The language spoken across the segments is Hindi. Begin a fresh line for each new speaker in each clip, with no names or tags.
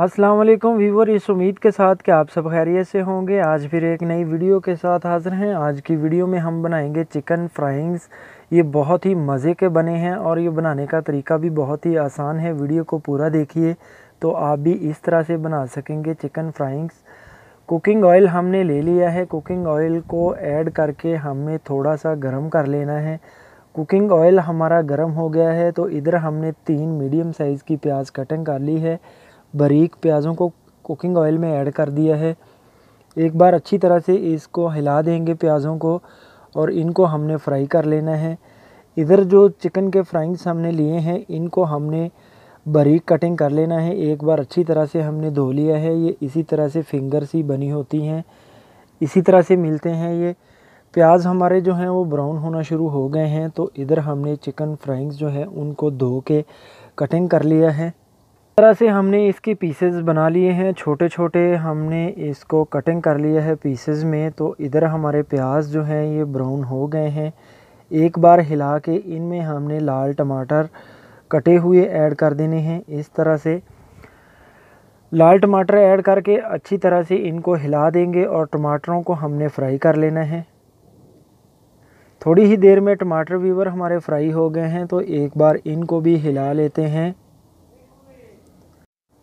अस्सलाम वालेकुम वीवर इस उम्मीद के साथ कि आप सब खैरियत से होंगे आज फिर एक नई वीडियो के साथ हाज़िर हैं आज की वीडियो में हम बनाएंगे चिकन फ्राइंग्स ये बहुत ही मज़े के बने हैं और ये बनाने का तरीका भी बहुत ही आसान है वीडियो को पूरा देखिए तो आप भी इस तरह से बना सकेंगे चिकन फ्राइंग्स कुकिंग ऑयल हमने ले लिया है कुकिंग ऑयल को ऐड करके हमें थोड़ा सा गर्म कर लेना है कुकिंग ऑयल हमारा गर्म हो गया है तो इधर हमने तीन मीडियम साइज़ की प्याज कटिंग कर ली है बारीक प्याज़ों को कुकिंग ऑयल में ऐड कर दिया है एक बार अच्छी तरह से इसको हिला देंगे प्याज़ों को और इनको हमने फ्राई कर लेना है इधर जो चिकन के फ्राइंग्स हमने लिए हैं इनको हमने बारीक कटिंग कर लेना है एक बार अच्छी तरह से हमने धो लिया है ये इसी तरह से फिंगर सी बनी होती हैं इसी तरह से मिलते हैं ये प्याज हमारे जो हैं वो ब्राउन होना शुरू हो गए हैं तो इधर हमने चिकन फ्राइंग्स जो है उनको धो के कटिंग कर लिया है तरह से हमने इसके पीसेस बना लिए हैं छोटे छोटे हमने इसको कटिंग कर लिया है पीसेस में तो इधर हमारे प्याज जो हैं ये ब्राउन हो गए हैं एक बार हिला के इनमें हमने लाल टमाटर कटे हुए ऐड कर देने हैं इस तरह से लाल टमाटर ऐड करके अच्छी तरह से इनको हिला देंगे और टमाटरों को हमने फ्राई कर लेना है थोड़ी ही देर में टमाटर वीवर हमारे फ्राई हो गए हैं तो एक बार इनको भी हिला लेते हैं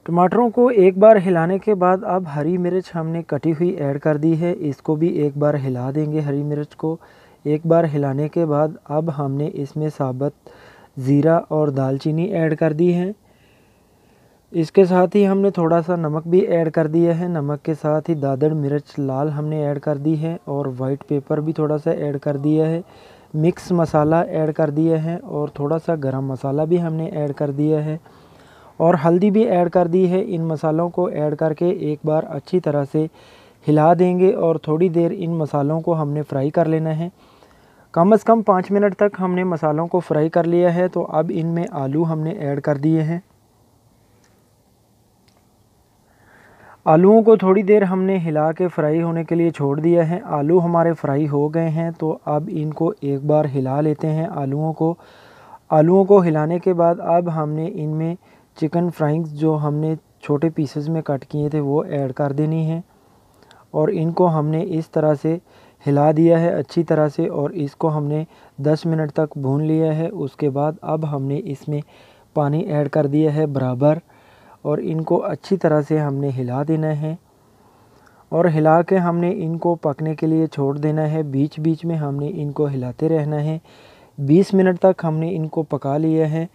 टमाटरों को एक बार हिलाने के बाद अब हरी मिर्च हमने कटी हुई ऐड कर दी है इसको भी एक बार हिला देंगे हरी मिर्च को एक बार हिलाने के बाद अब हमने इसमें साबत ज़ीरा और दालचीनी ऐड कर दी है इसके साथ ही हमने थोड़ा सा नमक भी ऐड कर दिया है नमक के साथ ही दादड़ मिर्च लाल हमने ऐड कर दी है और वाइट पेपर भी थोड़ा सा ऐड कर दिया है मिक्स मसाला ऐड कर दिया है और थोड़ा सा गरम मसाला भी हमने ऐड कर दिया है और हल्दी भी ऐड कर दी है इन मसालों को ऐड करके एक बार अच्छी तरह से हिला देंगे और थोड़ी देर इन मसालों को हमने फ्राई कर लेना है कम अज़ कम पाँच मिनट तक हमने मसालों को फ्राई कर लिया है तो अब इनमें आलू हमने ऐड कर दिए हैं आलूओं को थोड़ी देर हमने हिला के फ्राई होने के लिए छोड़ दिया है आलू हमारे फ्राई हो गए हैं तो अब इनको एक बार हिला लेते हैं आलूओं को आलूओं को हिलाने के बाद अब हमने इनमें चिकन फ्राइंग्स जो हमने छोटे पीसेस में कट किए थे वो ऐड कर देनी है और इनको हमने इस तरह से हिला दिया है अच्छी तरह से और इसको हमने 10 मिनट तक भून लिया है उसके बाद अब हमने इसमें पानी ऐड कर दिया है बराबर और इनको अच्छी तरह से हमने हिला देना है और हिला के हमने इनको पकने के लिए छोड़ देना है बीच बीच में हमने इनको हिलाते रहना है 20 मिनट तक हमने इनको पका लिया है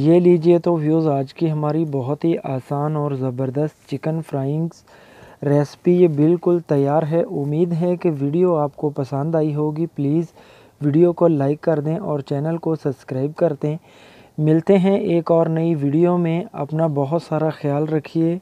ये लीजिए तो व्यूज़ आज की हमारी बहुत ही आसान और ज़बरदस्त चिकन फ्राइंग्स रेसिपी ये बिल्कुल तैयार है उम्मीद है कि वीडियो आपको पसंद आई होगी प्लीज़ वीडियो को लाइक कर दें और चैनल को सब्सक्राइब कर दें मिलते हैं एक और नई वीडियो में अपना बहुत सारा ख्याल रखिए